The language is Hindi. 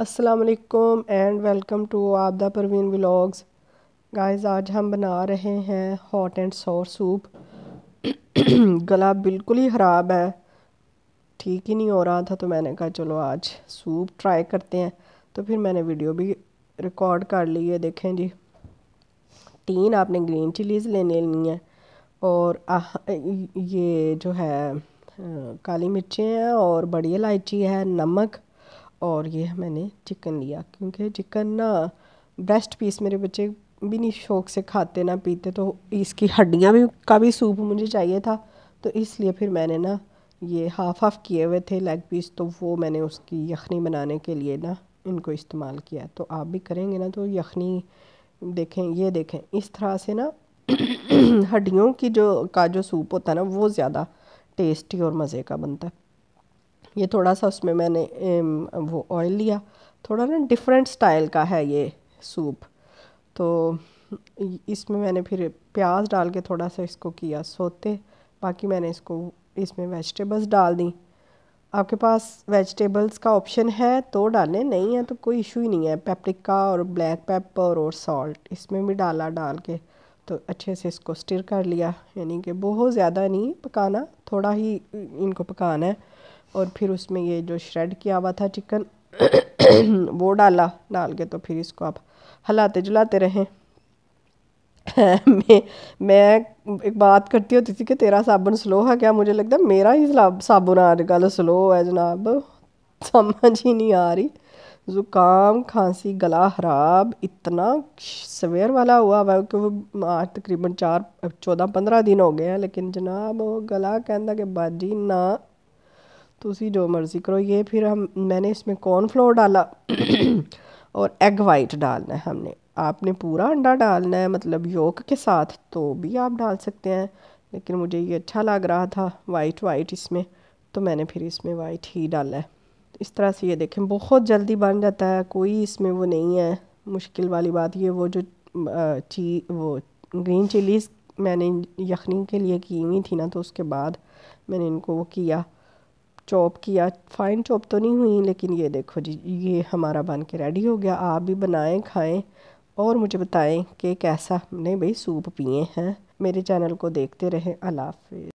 असलकम एंड वेलकम टू आपदा परवीन व्लाग्स गाइस आज हम बना रहे हैं हॉट एंड सॉर सूप गला बिल्कुल ही ख़राब है ठीक ही नहीं हो रहा था तो मैंने कहा चलो आज सूप ट्राई करते हैं तो फिर मैंने वीडियो भी रिकॉर्ड कर ली है देखें जी तीन आपने ग्रीन चिलीज़ लेने लेनी है और आ, ये जो है काली मिर्चें हैं और बड़ी इलायची है नमक और ये मैंने चिकन लिया क्योंकि चिकन ना ब्रेस्ट पीस मेरे बच्चे भी नहीं शौक से खाते ना पीते तो इसकी हड्डियाँ भी का भी सूप मुझे चाहिए था तो इसलिए फिर मैंने ना ये हाफ हाफ किए हुए थे लेग पीस तो वो मैंने उसकी यखनी बनाने के लिए ना इनको इस्तेमाल किया तो आप भी करेंगे ना तो यखनी देखें ये देखें इस तरह से ना हड्डियों की जो का जो सूप होता है ना वो ज़्यादा टेस्टी और मज़े का बनता है ये थोड़ा सा उसमें मैंने वो ऑयल लिया थोड़ा ना डिफरेंट स्टाइल का है ये सूप तो इसमें मैंने फिर प्याज डाल के थोड़ा सा इसको किया सोते बाकी मैंने इसको इसमें वेजिटेबल्स डाल दी आपके पास वेजिटेबल्स का ऑप्शन है तो डालें नहीं है तो कोई इशू ही नहीं है पेपरिका और ब्लैक पेपर और सॉल्ट इसमें भी डाला डाल के तो अच्छे से इसको स्टिर कर लिया यानी कि बहुत ज़्यादा नहीं पकाना थोड़ा ही इनको पकाना है और फिर उसमें ये जो श्रेड किया हुआ था चिकन वो डाला डाल के तो फिर इसको आप हलाते जुलाते रहें मैं मैं एक बात करती होती तो थी कि तेरा साबुन स्लो है क्या मुझे लगता है मेरा ही साबुन आज कल स्लो है जनाब समझ ही नहीं आ रही ज़ुकाम खांसी गला खराब इतना सवेर वाला हुआ हुआ कि वो आज तकरीबन चार चौदह पंद्रह दिन हो गए हैं लेकिन जनाब वो गला कहता कि बाजी ना ਤੁਸੀਂ जो मर्ज़ी करो ये फिर हम मैंने इसमें कॉर्नफ्लोर डाला और एग वाइट डालना है हमने आपने पूरा अंडा डालना है मतलब योक के साथ तो भी आप डाल सकते हैं लेकिन मुझे ये अच्छा लग रहा था वाइट वाइट इसमें तो मैंने फिर इसमें वाइट ही डाला है इस तरह से ये देखें बहुत जल्दी बन जाता है कोई इसमें वो नहीं है मुश्किल वाली बात ये वो जो ची वो ग्रीन चिलीज़ मैंने यखनी के लिए की हुई थी ना तो उसके बाद मैंने इनको वो किया चॉप किया फाइन चॉप तो नहीं हुई लेकिन ये देखो जी ये हमारा बन के रेडी हो गया आप भी बनाएं खाएं और मुझे बताएं कि कैसा हमने भाई सूप पिए हैं मेरे चैनल को देखते रहें अल्लाह